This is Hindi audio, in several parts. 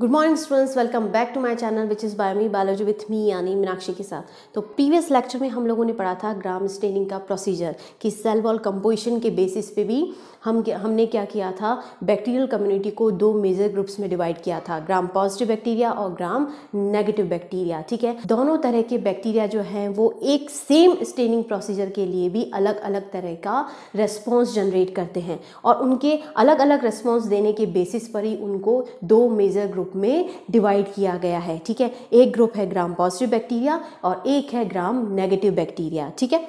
good morning students welcome back to my channel which is biome biology with me यानी मीनाक्षी के साथ तो प्रीवियस लेक्चर में हम लोगों ने पढ़ा था ग्राम स्टेनिंग का प्रोसीजर कि सेल वॉल कंपोजिशन के बेसिस पे भी हम हमने क्या किया था बैक्टीरियल कम्युनिटी को दो मेजर ग्रुप्स में डिवाइड किया था ग्राम पॉजिटिव बैक्टीरिया और ग्राम नेगेटिव बैक्टीरिया ठीक है दोनों तरह के बैक्टीरिया जो हैं वो एक सेम स्टेनिंग प्रोसीजर के लिए भी अलग अलग तरह का रेस्पॉन्स जनरेट करते हैं और उनके अलग अलग रेस्पॉन्स देने के बेसिस पर ही उनको दो मेजर ग्रुप ग्रुप में डिवाइड किया गया है ठीक है एक ग्रुप है ग्राम पॉजिटिव बैक्टीरिया और एक है ग्राम नेगेटिव बैक्टीरिया ठीक है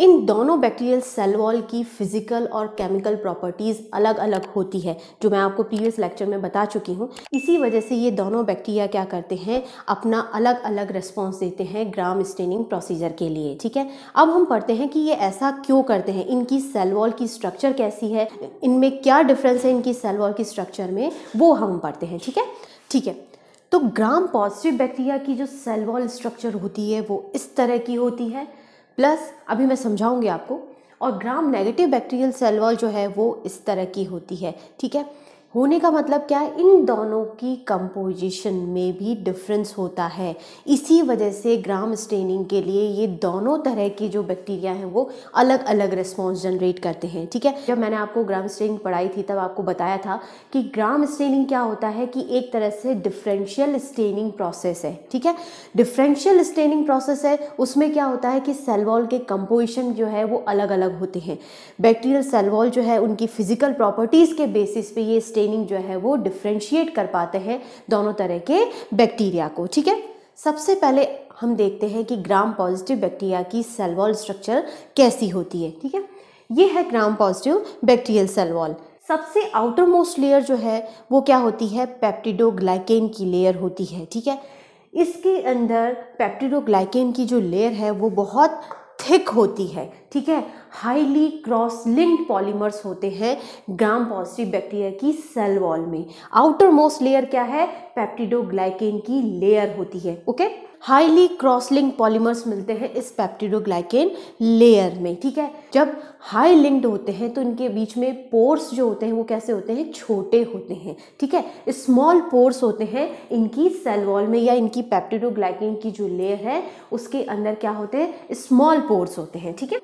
इन दोनों बैक्टीरियल सेल वॉल की फिजिकल और केमिकल प्रॉपर्टीज़ अलग अलग होती है जो मैं आपको प्रीवियस लेक्चर में बता चुकी हूँ इसी वजह से ये दोनों बैक्टीरिया क्या करते हैं अपना अलग अलग रिस्पॉन्स देते हैं ग्राम स्टेनिंग प्रोसीजर के लिए ठीक है अब हम पढ़ते हैं कि ये ऐसा क्यों करते हैं इनकी सेल वॉल की स्ट्रक्चर कैसी है इनमें क्या डिफरेंस है इनकी सेल वॉल की स्ट्रक्चर में वो हम पढ़ते हैं ठीक है ठीक है तो ग्राम पॉजिटिव बैक्टीरिया की जो सेल वॉल स्ट्रक्चर होती है वो इस तरह की होती है प्लस अभी मैं समझाऊंगी आपको और ग्राम नेगेटिव बैक्टीरियल सेल वॉल जो है वो इस तरह की होती है ठीक है होने का मतलब क्या है इन दोनों की कंपोजिशन में भी डिफरेंस होता है इसी वजह से ग्राम स्टेनिंग के लिए ये दोनों तरह के जो बैक्टीरिया हैं वो अलग अलग रिस्पॉन्स जनरेट करते हैं ठीक है जब मैंने आपको ग्राम स्टेनिंग पढ़ाई थी तब आपको बताया था कि ग्राम स्टेनिंग क्या होता है कि एक तरह से डिफरेंशियल स्टेनिंग प्रोसेस है ठीक है डिफरेंशियल स्टेनिंग प्रोसेस है उसमें क्या होता है कि सेलवॉल के कंपोजिशन जो है वो अलग अलग होते हैं बैक्टीरियल सेलवॉल जो है उनकी फिजिकल प्रॉपर्टीज़ के बेसिस पे ये स्टेनिंग जो है वो डिफ्रेंशिएट कर पाते हैं दोनों तरह के बैक्टीरिया को ठीक है सबसे पहले हम देखते हैं कि ग्राम पॉजिटिव बैक्टीरिया की सेल वॉल स्ट्रक्चर कैसी होती है ठीक है ये है gram positive bacterial cell wall सबसे आउटर मोस्ट लेयर जो है वो क्या होती है पैप्टिडोग्लाइकेन की लेयर होती है ठीक है इसके अंदर पैप्टिडोग्लाइकेन की जो लेयर है वो बहुत थिक होती है ठीक है हाईली क्रॉस लिंक्ड पॉलीमर्स होते हैं ग्राम पॉजिटिव बैक्टीरिया की सेल वॉल में आउटर मोस्ट लेयर क्या है पैप्टीडोग्लाइकेन की लेयर होती है okay highly cross link polymers मिलते हैं इस पैप्टिडोग्लाइकेन लेयर में ठीक है जब हाई लिंक्ड होते हैं तो इनके बीच में पोर्स जो होते हैं वो कैसे होते हैं छोटे होते हैं ठीक है स्मॉल पोर्स होते हैं इनकी सेल वॉल में या इनकी पैप्टिडोग्लाइकेन की जो लेयर है उसके अंदर क्या होते हैं स्मॉल पोर्स होते हैं ठीक है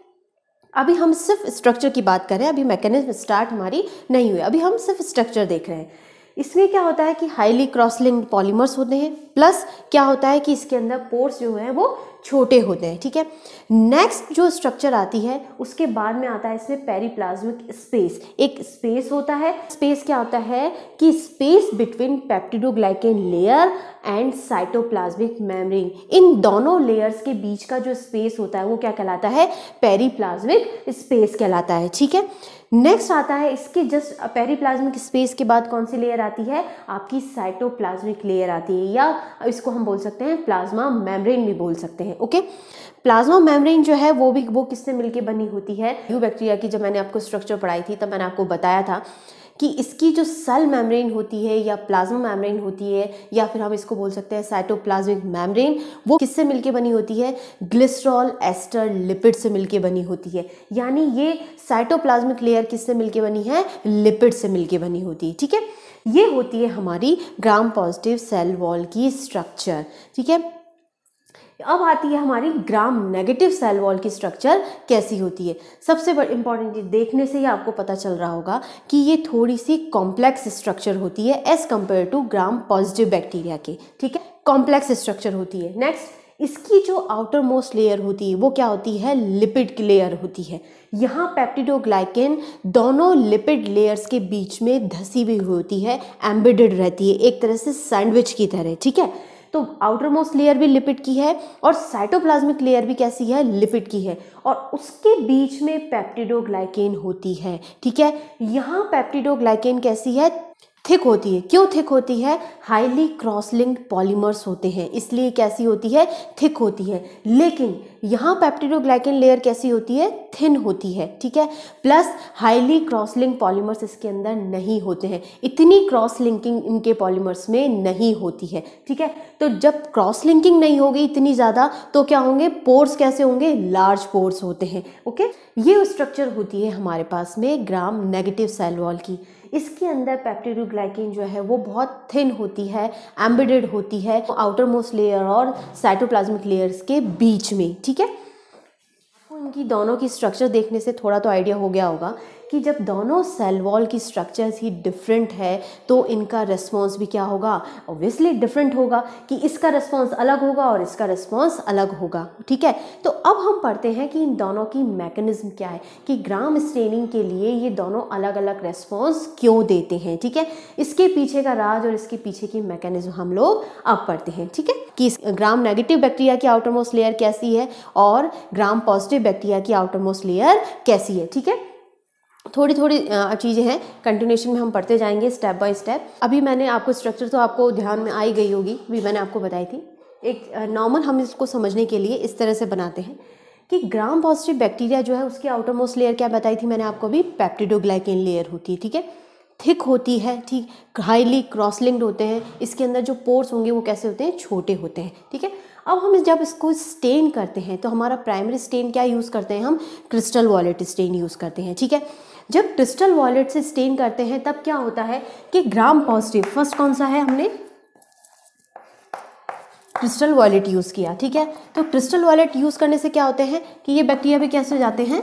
अभी हम सिर्फ स्ट्रक्चर की बात कर रहे हैं अभी मैकेनिज्म स्टार्ट हमारी नहीं हुई अभी हम सिर्फ स्ट्रक्चर देख रहे हैं इसमें क्या होता है कि हाईली क्रॉसलिंग पॉलीमर्स होते हैं प्लस क्या होता है कि इसके अंदर पोर्स जो हैं वो छोटे होते हैं ठीक है नेक्स्ट जो स्ट्रक्चर आती है उसके बाद में आता है इसमें पेरीप्लाज्मिक स्पेस एक स्पेस होता है स्पेस क्या होता है कि space between peptidoglycan layer and cytoplasmic membrane इन दोनों लेयर्स के बीच का जो स्पेस होता है वो क्या कहलाता है पेरीप्लाज्मिक स्पेस कहलाता है ठीक है नेक्स्ट आता है इसके जस्ट पेरीप्लाज्मिक स्पेस के बाद कौन सी लेयर आती है आपकी साइटोप्लाज्मिक लेयर आती है या इसको हम बोल सकते हैं प्लाज्मा मेम्ब्रेन भी बोल सकते हैं हैं ओके प्लाज्मा मेम्ब्रेन जो है वो भी वो किससे मिलके बनी होती है यू बैक्टीरिया की जब मैंने आपको स्ट्रक्चर पढ़ाई थी तब मैंने आपको बताया था कि इसकी जो सेल मेम्ब्रेन होती है या प्लाज्मा मेम्ब्रेन होती है या फिर हम इसको बोल सकते हैं साइटोप्लाज्मिक मेम्ब्रेन वो किससे मिलके बनी होती है ग्लिसरॉल एस्टर लिपिड से मिलके बनी होती है यानी ये साइटोप्लाज्मिक लेयर किससे मिलके बनी है लिपिड से मिलके बनी होती है ठीक है ये होती है हमारी ग्राम पॉजिटिव सेल वॉल की स्ट्रक्चर ठीक है अब आती है हमारी ग्राम नेगेटिव सेल वॉल की स्ट्रक्चर कैसी होती है सबसे बड़ी इंपॉर्टेंट चीज़ देखने से ही आपको पता चल रहा होगा कि ये थोड़ी सी कॉम्प्लेक्स स्ट्रक्चर होती है as compare to gram positive bacteria के ठीक है कॉम्प्लेक्स स्ट्रक्चर होती है नेक्स्ट इसकी जो आउटर मोस्ट लेयर होती है वो क्या होती है लिपिड की लेयर होती है यहाँ पैप्टिडोग्लाइकेन दोनों लिपिड लेयर्स के बीच में धसी हुई होती है एम्बेडेड रहती है एक तरह से सैंडविच की तरह ठीक है तो आउटर मोस्ट लेयर भी लिपिड की है और साइटोप्लाज्मिक लेयर भी कैसी है लिपिड की है और उसके बीच में पैप्टिडोग्लाइकेन होती है ठीक है यहाँ पैप्टिडोग्लाइकेन कैसी है थिक होती है क्यों थिक होती है हाईली क्रॉस लिंक्ड पॉलीमर्स होते हैं इसलिए कैसी होती है थिक होती है लेकिन यहाँ पैप्टिडोग्लाइकन लेयर कैसी होती है थिन होती है ठीक है plus highly cross link polymers इसके अंदर नहीं होते हैं इतनी क्रॉस लिंकिंग इनके पॉलीमर्स में नहीं होती है ठीक है तो जब क्रॉस लिंकिंग नहीं होगी इतनी ज़्यादा तो क्या होंगे पोर्स कैसे होंगे लार्ज पोर्स होते हैं ओके ये स्ट्रक्चर होती है हमारे पास में ग्राम नेगेटिव सेल वॉल की इसके अंदर पेप्टिडोग्लाइकिन जो है वो बहुत थिन होती है एम्बेडेड होती है आउटर मोस्ट लेयर और साइटोप्लाज्मिक लेयर्स के बीच में ठीक है उनकी दोनों की स्ट्रक्चर देखने से थोड़ा तो आइडिया हो गया होगा कि जब दोनों सेल वॉल की स्ट्रक्चर्स ही डिफरेंट है तो इनका रिस्पॉन्स भी क्या होगा ऑब्वियसली डिफरेंट होगा कि इसका रिस्पॉन्स अलग होगा और इसका रिस्पॉन्स अलग होगा ठीक है तो अब हम पढ़ते हैं कि इन दोनों की मैकेनिज़्म क्या है कि ग्राम स्टेनिंग के लिए ये दोनों अलग अलग रेस्पॉन्स क्यों देते हैं ठीक है इसके पीछे का राज और इसके पीछे की मैकेनिज़्म हम लोग अब पढ़ते हैं ठीक है कि ग्राम नेगेटिव बैक्टीरिया की आउटरमोस्ट लेयर कैसी है और ग्राम पॉजिटिव बैक्टीरिया की मोस्ट लेयर कैसी है ठीक है थोड़ी थोड़ी चीज़ें हैं कंटिन्यूशन में हम पढ़ते जाएंगे स्टेप बाय स्टेप अभी मैंने आपको स्ट्रक्चर तो आपको ध्यान में आई गई होगी भी मैंने आपको बताई थी एक नॉर्मल हम इसको समझने के लिए इस तरह से बनाते हैं कि ग्राम पॉजिटिव बैक्टीरिया जो है उसकी आउटरमोस्ट लेयर क्या बताई थी मैंने आपको अभी पैप्टिडोग्लाइकिन लेयर होती है ठीक है थिक होती है ठीक हाईली क्रॉस होते हैं इसके अंदर जो पोर्स होंगे वो कैसे होते हैं छोटे होते हैं ठीक है अब हम जब इसको स्टेन करते हैं तो हमारा प्राइमरी स्टेन क्या यूज़ करते हैं हम क्रिस्टल वॉलेट स्टेन यूज़ करते हैं ठीक है जब क्रिस्टल वॉलेट से स्टेन करते हैं तब क्या होता है कि ग्राम पॉजिटिव फर्स्ट कौन सा है हमने क्रिस्टल वॉलेट यूज़ किया ठीक है तो क्रिस्टल वॉलेट यूज़ करने से क्या होते हैं कि ये बैक्टीरिया भी कैसे हो जाते हैं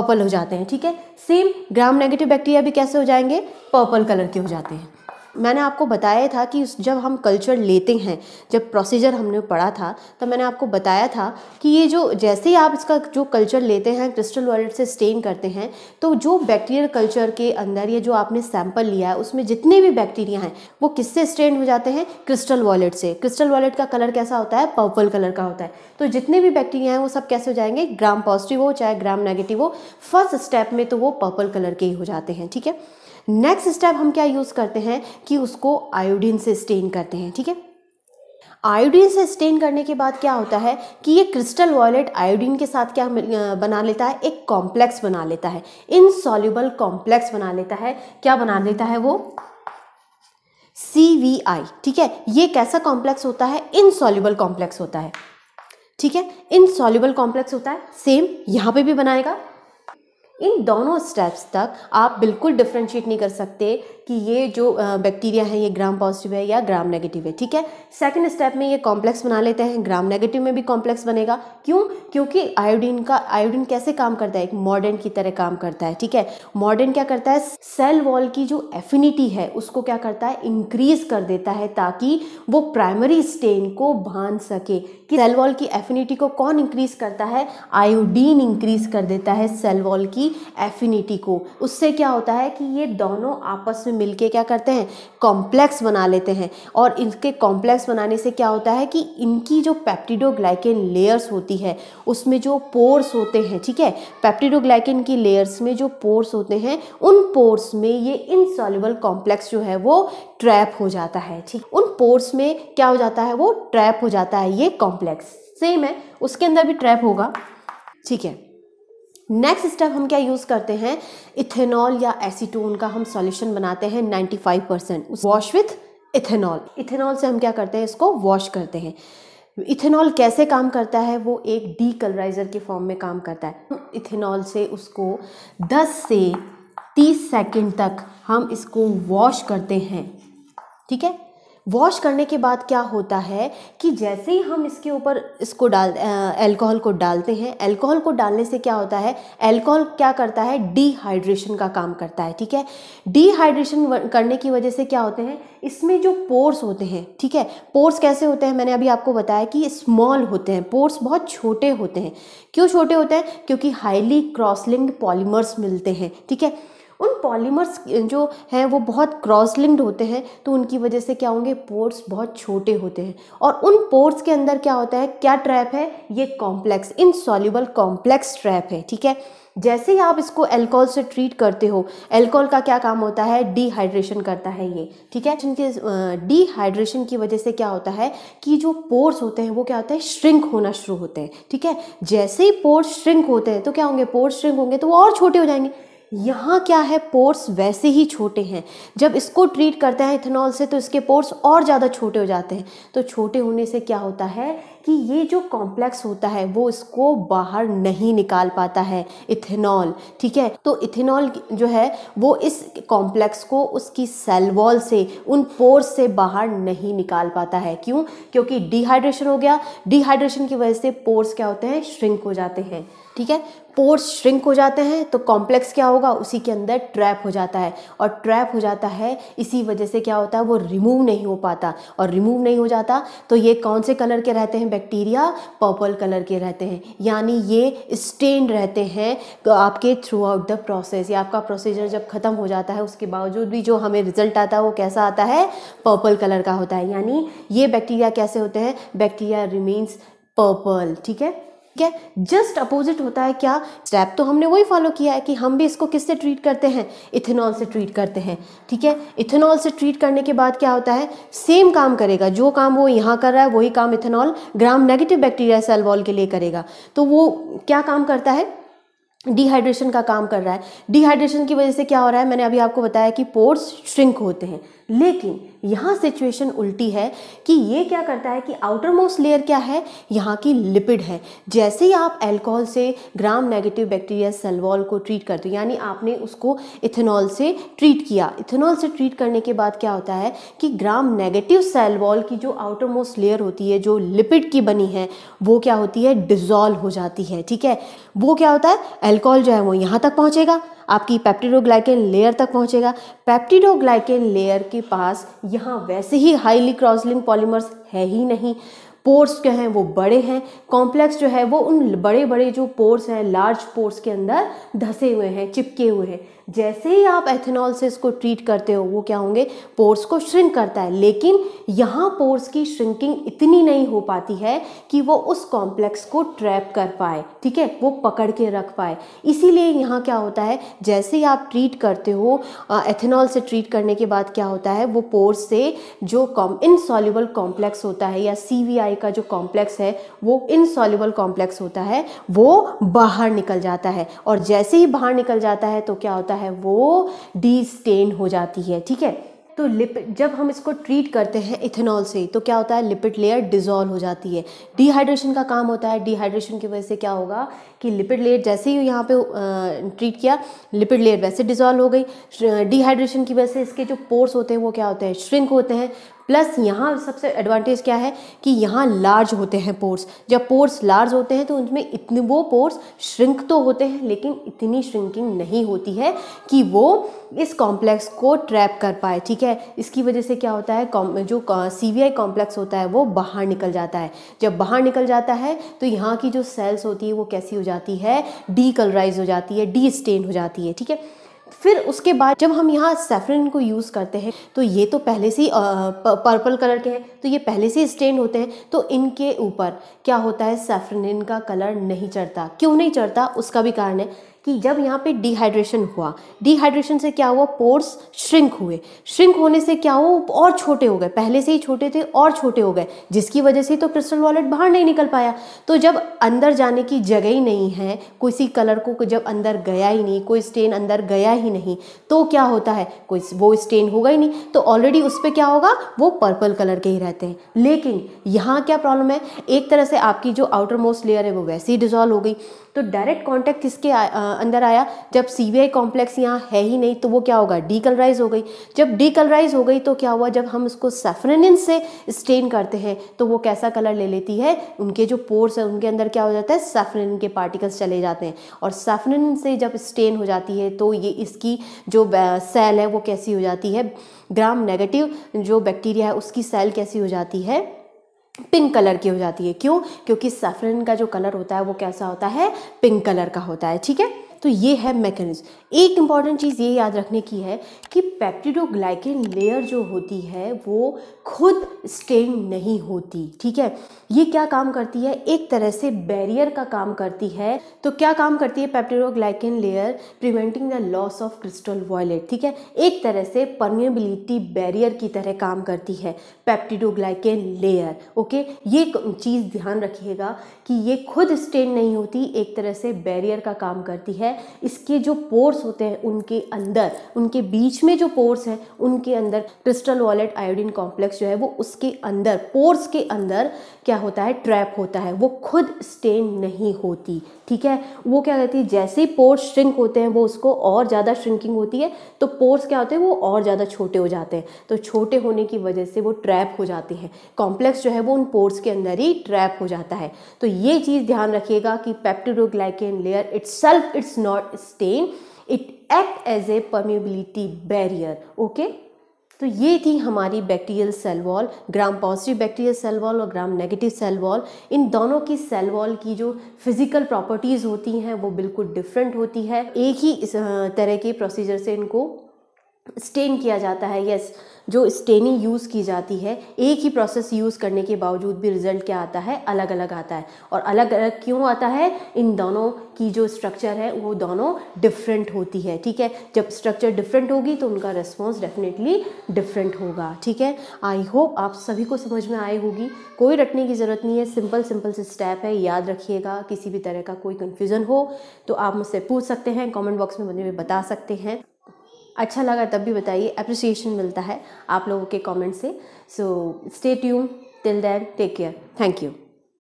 पर्पल हो जाते हैं ठीक है सेम ग्राम नेगेटिव बैक्टीरिया भी कैसे हो जाएंगे पर्पल कलर के हो जाते हैं मैंने आपको बताया था कि जब हम कल्चर लेते हैं जब प्रोसीजर हमने पढ़ा था तो मैंने आपको बताया था कि ये जो जैसे ही आप इसका जो कल्चर लेते हैं क्रिस्टल वॉलेट से स्टेन करते हैं तो जो बैक्टीरियल कल्चर के अंदर ये जो आपने सैंपल लिया है उसमें जितने भी बैक्टीरिया हैं वो किससे स्टेन हो जाते हैं क्रिस्टल वॉलेट से क्रिस्टल वॉलेट का कलर कैसा होता है पर्पल कलर का होता है तो जितने भी बैक्टीरिया हैं वो सब कैसे हो जाएंगे ग्राम पॉजिटिव हो चाहे ग्राम नेगेटिव हो फर्स्ट स्टेप में तो वो पर्पल कलर के ही हो जाते हैं ठीक है नेक्स्ट स्टेप हम क्या यूज़ करते हैं कि उसको आयोडीन से स्टेन करते हैं ठीक है आयोडीन से स्टेन करने के बाद क्या होता है कि ये क्रिस्टल वॉयलेट आयोडीन के साथ क्या बना लेता है एक कॉम्प्लेक्स बना लेता है इनसॉल्यूबल कॉम्प्लेक्स बना लेता है क्या बना लेता है वो सी वी आई ठीक है ये कैसा कॉम्प्लेक्स होता है इनसॉल्यूबल कॉम्प्लेक्स होता है ठीक है इनसॉल्यूबल कॉम्प्लेक्स होता है सेम यहां पे भी बनाएगा इन दोनों स्टेप्स तक आप बिल्कुल डिफ्रेंशिएट नहीं कर सकते कि ये जो बैक्टीरिया है ये ग्राम पॉजिटिव है या ग्राम नेगेटिव है ठीक है सेकेंड स्टेप में ये कॉम्प्लेक्स बना लेते हैं ग्राम नेगेटिव में भी कॉम्प्लेक्स बनेगा क्यों क्योंकि आयोडीन का आयोडीन कैसे काम करता है एक मॉडर्न की तरह काम करता है ठीक है मॉडर्न क्या करता है सेल वॉल की जो एफिनिटी है उसको क्या करता है इंक्रीज कर देता है ताकि वो प्राइमरी स्टेन को बांध सके कि सेल वॉल की एफिनिटी को कौन इंक्रीज करता है आयोडीन इंक्रीज कर देता है सेल वॉल की एफिनिटी को उससे क्या होता है कि ये दोनों आपस में मिलके क्या करते हैं कॉम्प्लेक्स बना लेते हैं और इनके कॉम्प्लेक्स बनाने से क्या होता है कि इनकी जो पैप्टिडोग्लाइकिन लेयर्स होती है उसमें जो पोर्स होते हैं ठीक है पैप्टिडोग्लाइकिन की लेयर्स में जो पोर्स होते हैं उन पोर्स में ये इनसॉल्युबल कॉम्प्लेक्स जो है वो ट्रैप हो जाता है ठीक उन पोर्स में क्या हो जाता है वो ट्रैप हो जाता है ये कॉम्प्लेक्स सेम है उसके अंदर भी ट्रैप होगा ठीक है नेक्स्ट स्टेप हम क्या यूज़ करते हैं इथेनॉल या एसीटोन का हम सॉल्यूशन बनाते हैं 95 percent wash with ethanol ethanol से हम क्या करते हैं इसको वॉश करते हैं इथेनॉल कैसे काम करता है वो एक डी कलराइज़र के फॉर्म में काम करता है इथेनॉल से उसको 10 से 30 सेकंड तक हम इसको वॉश करते हैं ठीक है वॉश करने के बाद क्या होता है कि जैसे ही हम इसके ऊपर इसको डाल एल्कोहल को डालते हैं एल्कोहल को डालने से क्या होता है एल्कोहल क्या करता है डिहाइड्रेशन का काम करता है ठीक है डिहाइड्रेशन करने की वजह से क्या होते हैं इसमें जो पोर्स होते हैं ठीक है पोर्स कैसे होते हैं मैंने अभी आपको बताया कि स्मॉल होते हैं पोर्स बहुत छोटे होते हैं क्यों छोटे होते हैं क्योंकि हाईली क्रॉसलिंग पॉलीमर्स मिलते हैं ठीक है उन पॉलीमर्स जो हैं वो बहुत क्रॉस लिंक्ड होते हैं तो उनकी वजह से क्या होंगे पोर्स बहुत छोटे होते हैं और उन पोर्स के अंदर क्या होता है क्या ट्रैप है ये कॉम्प्लेक्स इनसॉल्यूबल कॉम्प्लेक्स ट्रैप है ठीक है जैसे ही आप इसको अल्कोहल से ट्रीट करते हो अल्कोहल का क्या काम होता है डिहाइड्रेशन करता है ये ठीक है जिनके डिहाइड्रेशन की वजह से क्या होता है कि जो पोर्स होते हैं वो क्या होता है श्रिंक होना शुरू होते हैं ठीक है जैसे ही पोर्स श्रिंक होते हैं तो क्या होंगे पोर्स श्रिंक होंगे तो वो और छोटे हो जाएंगे यहाँ क्या है पोर्स वैसे ही छोटे हैं जब इसको ट्रीट करते हैं इथेनॉल से तो इसके पोर्स और ज़्यादा छोटे हो जाते हैं तो छोटे होने से क्या होता है कि ये जो कॉम्प्लेक्स होता है वो इसको बाहर नहीं निकाल पाता है इथेनॉल ठीक है तो इथेनॉल जो है वो इस कॉम्प्लेक्स को उसकी सेल वॉल से उन पोर्स से बाहर नहीं निकाल पाता है क्यों क्योंकि डिहाइड्रेशन हो गया डिहाइड्रेशन की वजह से पोर्स क्या होते हैं श्रिंक हो जाते हैं ठीक है पोर्स श्रिंक हो जाते हैं तो कॉम्प्लेक्स क्या होगा उसी के अंदर ट्रैप हो जाता है और ट्रैप हो जाता है इसी वजह से क्या होता है वो रिमूव नहीं हो पाता और रिमूव नहीं हो जाता तो ये कौन से कलर के रहते हैं बैक्टीरिया पर्पल कलर के रहते हैं यानी ये स्टेन रहते हैं आपके थ्रू आउट द प्रोसेस या आपका प्रोसीजर जब ख़त्म हो जाता है उसके बावजूद भी जो हमें रिजल्ट आता है वो कैसा आता है पर्पल कलर का होता है यानी ये बैक्टीरिया कैसे होते हैं बैक्टीरिया रिमेन्स पर्पल ठीक है ठीक है जस्ट अपोजिट होता है क्या स्टेप तो हमने वही फॉलो किया है कि हम भी इसको किससे ट्रीट करते हैं इथेनॉल से ट्रीट करते हैं ठीक है इथेनॉल से ट्रीट करने के बाद क्या होता है सेम काम करेगा जो काम वो यहाँ कर रहा है वही काम ethanol Gram negative bacteria cell wall के लिए करेगा तो वो क्या काम करता है डिहाइड्रेशन का काम कर रहा है डिहाइड्रेशन की वजह से क्या हो रहा है मैंने अभी आपको बताया कि पोर्स श्रिंक होते हैं लेकिन यहाँ सिचुएशन उल्टी है कि ये क्या करता है कि आउटर मोस्ट लेयर क्या है यहाँ की लिपिड है जैसे ही आप एल्कोहल से ग्राम नेगेटिव बैक्टीरिया सेलवॉल को ट्रीट करते हो यानी आपने उसको इथेनॉल से ट्रीट किया इथेनॉल से ट्रीट करने के बाद क्या होता है कि ग्राम नेगेटिव सेलवॉल की जो आउटर मोस्ट लेयर होती है जो लिपिड की बनी है वो क्या होती है डिजॉल्व हो जाती है ठीक है वो क्या होता है एल्कोहल जो है वो यहाँ तक पहुँचेगा आपकी पैप्टिडोग्लाइकन लेयर तक पहुंचेगा पैप्टिडोग्लाइकेन लेयर के पास यहाँ वैसे ही हाईली क्रॉसलिंग पॉलीमर्स है ही नहीं पोर्स जो हैं वो बड़े हैं कॉम्प्लेक्स जो है वो उन बड़े बड़े जो पोर्स हैं लार्ज पोर्स के अंदर धसे हुए हैं चिपके हुए हैं जैसे ही आप एथेनॉल से इसको ट्रीट करते हो वो क्या होंगे पोर्स को श्रिंक करता है लेकिन यहाँ पोर्स की श्रिंकिंग इतनी नहीं हो पाती है कि वो उस कॉम्प्लेक्स को ट्रैप कर पाए ठीक है वो पकड़ के रख पाए इसीलिए यहाँ क्या होता है जैसे ही आप ट्रीट करते हो एथेनॉल से ट्रीट करने के बाद क्या होता है वो पोर्स से जो कॉम इनसॉल्यूबल कॉम्प्लेक्स होता है या सी का जो कॉम्प्लेक्स है वो इनसॉल्यूबल कॉम्प्लेक्स होता है वो बाहर निकल जाता है और जैसे ही बाहर निकल जाता है तो क्या होता है होता है वो डी स्टेन हो जाती है ठीक है तो लिपिड जब हम इसको ट्रीट करते हैं इथेनॉल से तो क्या होता है लिपिड लेयर डिजॉल्व हो जाती है डिहाइड्रेशन का काम होता है डिहाइड्रेशन की वजह से क्या होगा कि लिपिड लेयर जैसे ही यहाँ पे ट्रीट किया लिपिड लेयर वैसे डिजॉल्व हो गई डिहाइड्रेशन की वजह से इसके जो पोर्स होते हैं वो क्या होते हैं श्रिंक होते हैं प्लस यहाँ सबसे एडवांटेज क्या है कि यहाँ लार्ज होते हैं पोर्स जब पोर्स लार्ज होते हैं तो उनमें इतने वो पोर्स श्रिंक तो होते हैं लेकिन इतनी श्रिंकिंग नहीं होती है कि वो इस कॉम्प्लेक्स को ट्रैप कर पाए ठीक है इसकी वजह से क्या होता है जो सी वी आई कॉम्प्लेक्स होता है वो बाहर निकल जाता है जब बाहर निकल जाता है तो यहाँ की जो सेल्स होती है वो कैसी हो जाती जाती है डी कलराइज हो जाती है डी स्टेन हो जाती है ठीक है फिर उसके बाद जब हम यहाँ सेफरन को यूज़ करते हैं तो ये तो पहले से ही पर्पल कलर के हैं तो ये पहले से ही स्टेन होते हैं तो इनके ऊपर क्या होता है सेफरनिन का कलर नहीं चढ़ता क्यों नहीं चढ़ता उसका भी कारण है कि जब यहाँ पे डिहाइड्रेशन हुआ डिहाइड्रेशन से क्या हुआ पोर्स श्रिंक हुए श्रिंक होने से क्या हो और छोटे हो गए पहले से ही छोटे थे और छोटे हो गए जिसकी वजह से तो क्रिस्टल वॉलेट बाहर नहीं निकल पाया तो जब अंदर जाने की जगह ही नहीं है किसी कलर को जब अंदर गया ही नहीं कोई स्टेन अंदर गया ही नहीं तो क्या होता है कोई वो स्टेन होगा ही नहीं तो ऑलरेडी उस पर क्या होगा वो पर्पल कलर के ही रहते हैं लेकिन यहाँ क्या प्रॉब्लम है एक तरह से आपकी जो आउटर मोस्ट लेयर है वो वैसे ही डिजॉल्व हो गई तो डायरेक्ट कॉन्टैक्ट किसके आ, अंदर आया जब सी आई कॉम्प्लेक्स यहाँ है ही नहीं तो वो क्या होगा डीकलराइज हो गई जब डीकलराइज हो गई तो क्या हुआ जब हम उसको सेफ्रेनिन से स्टेन करते हैं तो वो कैसा कलर ले लेती है उनके जो पोर्स है उनके अंदर क्या हो जाता है सेफ्रेनिन के पार्टिकल्स चले जाते हैं और सेफ्रेनिन से जब स्टेन हो जाती है तो ये इसकी जो सेल है वो कैसी हो जाती है ग्राम नेगेटिव जो बैक्टीरिया है उसकी सेल कैसी हो जाती है पिंक कलर की हो जाती है क्यों क्योंकि सैफरन का जो कलर होता है वो कैसा होता है पिंक कलर का होता है ठीक है तो ये है मैकेनिज्म एक इम्पॉर्टेंट चीज़ ये याद रखने की है कि पेप्टिडोग्लाइकिन लेयर जो होती है वो खुद स्टेन नहीं होती ठीक है ये क्या काम करती है एक तरह से बैरियर का काम करती है तो क्या काम करती है peptidoglycan layer preventing the loss of crystal violet ठीक है एक तरह से परमेबिलिटी बैरियर की तरह काम करती है पेप्टिडोग्लाइकिन लेयर ओके ये चीज़ ध्यान रखिएगा कि ये खुद स्टेन नहीं होती एक तरह से बैरियर का काम करती है है इसके जो पोर्स होते हैं उनके अंदर उनके बीच में जो पोर्स है उनके अंदर क्रिस्टल वॉलेट आयोडीन कॉम्प्लेक्स जो है वो उसके अंदर पोर्स के अंदर क्या होता है ट्रैप होता है वो खुद स्टेन नहीं होती ठीक है वो क्या कहती है जैसे ही पोर्स श्रिंक होते हैं वो उसको और ज़्यादा श्रिंकिंग होती है तो पोर्स क्या होते हैं वो और ज़्यादा छोटे हो जाते हैं तो छोटे होने की वजह से वो ट्रैप हो जाते हैं कॉम्प्लेक्स जो है वो उन पोर्स के अंदर ही ट्रैप हो जाता है तो ये चीज़ ध्यान रखिएगा कि peptidoglycan layer it's it's not stain it act as a permeability barrier okay तो ये थी हमारी bacterial cell wall Gram positive bacterial cell wall और ग्राम नेगेटिव सेल वॉल इन दोनों की सेल वॉल की जो फिजिकल प्रॉपर्टीज़ होती हैं वो बिल्कुल डिफरेंट होती है एक ही इस तरह के प्रोसीजर से इनको स्टेन किया जाता है यस जो स्टेनिंग यूज़ की जाती है एक ही प्रोसेस यूज़ करने के बावजूद भी रिजल्ट क्या आता है अलग अलग आता है और अलग अलग क्यों आता है इन दोनों की जो स्ट्रक्चर है वो दोनों डिफरेंट होती है ठीक है जब स्ट्रक्चर डिफरेंट होगी तो उनका रिस्पॉन्स डेफिनेटली डिफरेंट होगा ठीक है आई होप आप सभी को समझ में आई होगी कोई रटने की ज़रूरत नहीं है सिंपल सिंपल से स्टेप है याद रखिएगा किसी भी तरह का कोई कन्फ्यूज़न हो तो आप मुझसे पूछ सकते हैं कॉमेंट बॉक्स में मुझे बता सकते हैं अच्छा लगा तब भी बताइए अप्रिसिएशन मिलता है आप लोगों के कमेंट से so stay tune till then take care thank you